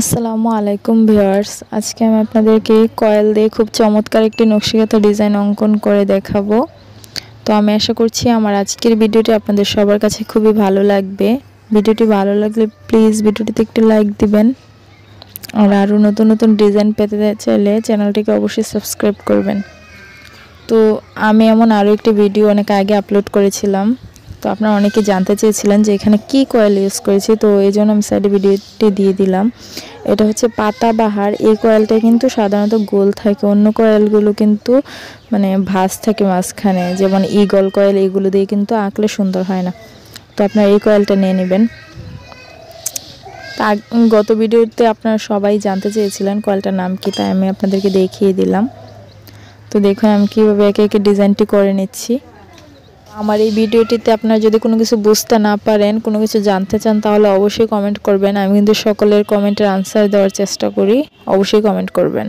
আসসালামু আলাইকুম ভিউয়ার্স আজকে আমি আপনাদেরকে কয়েল দিয়ে খুব চমৎকার একটি নকশিগত ডিজাইন অঙ্কন করে দেখাবো তো আমি আশা করছি আমার আজকের ভিডিওটি আপনাদের সবার কাছে খুবই ভালো লাগবে ভিডিওটি ভালো লাগলে প্লিজ ভিডিওটিতে একটু লাইক দিবেন আর আরও নতুন নতুন ডিজাইন পেতে চাইলে চ্যানেলটিকে অবশ্যই সাবস্ক্রাইব করবেন তো আমি এমন আরও একটি ভিডিও অনেক আগে আপলোড করেছিলাম তো আপনারা অনেকে জানতে চেয়েছিলেন যে এখানে কি কয়েল ইউজ করেছি তো এই জন্য আমি সাইডে ভিডিওটি দিয়ে দিলাম এটা হচ্ছে পাতাবাহার এই কয়েলটা কিন্তু সাধারণত গোল থাকে অন্য কয়েলগুলো কিন্তু মানে ভাস থাকে মাঝখানে যেমন ইগল কয়েল এগুলো দিয়ে কিন্তু আঁকলে সুন্দর হয় না তো আপনারা এই কয়েলটা নিয়ে নেবেন তা গত ভিডিওতে আপনারা সবাই জানতে চেয়েছিলেন কয়েলটার নাম কি তাই আমি আপনাদেরকে দেখিয়ে দিলাম তো দেখুন আমি কীভাবে একে একে ডিজাইনটি করে নিচ্ছি আমার এই ভিডিওটিতে আপনারা যদি কোনো কিছু বুঝতে না পারেন কোনো কিছু জানতে চান তাহলে অবশ্যই কমেন্ট করবেন আমি কিন্তু সকলের কমেন্টের আনসার দেওয়ার চেষ্টা করি অবশ্যই কমেন্ট করবেন